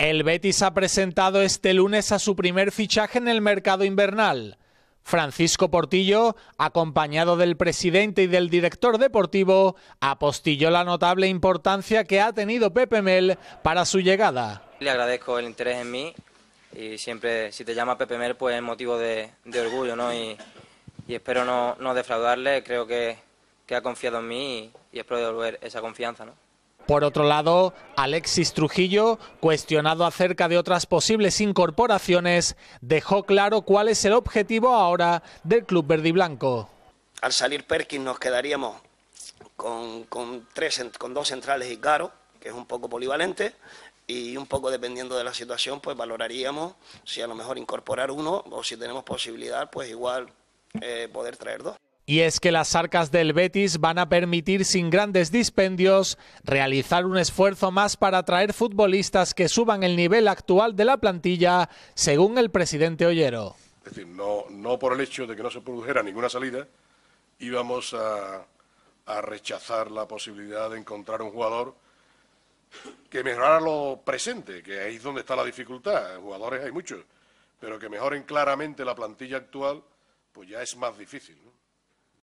El Betis ha presentado este lunes a su primer fichaje en el mercado invernal. Francisco Portillo, acompañado del presidente y del director deportivo, apostilló la notable importancia que ha tenido Pepe Mel para su llegada. Le agradezco el interés en mí y siempre si te llama Pepe Mel pues es motivo de, orgullo ¿no? y, espero no, defraudarle, creo que, ha confiado en mí y, y espero devolver esa confianza. ¿no? Por otro lado, Alexis Trujillo, cuestionado acerca de otras posibles incorporaciones, dejó claro cuál es el objetivo ahora del club verde y blanco. Al salir Perkins nos quedaríamos con, dos centrales y Caro, que es un poco polivalente, y un poco dependiendo de la situación, pues valoraríamos si a lo mejor incorporar uno o si tenemos posibilidad, pues igual eh, poder traer dos. Y es que las arcas del Betis van a permitir sin grandes dispendios realizar un esfuerzo más para atraer futbolistas que suban el nivel actual de la plantilla, según el presidente Ollero. Es decir, no, no por el hecho de que no se produjera ninguna salida íbamos a, rechazar la posibilidad de encontrar un jugador que mejorara lo presente, que ahí es donde está la dificultad. Jugadores hay muchos, pero que mejoren claramente la plantilla actual, pues ya es más difícil. ¿no?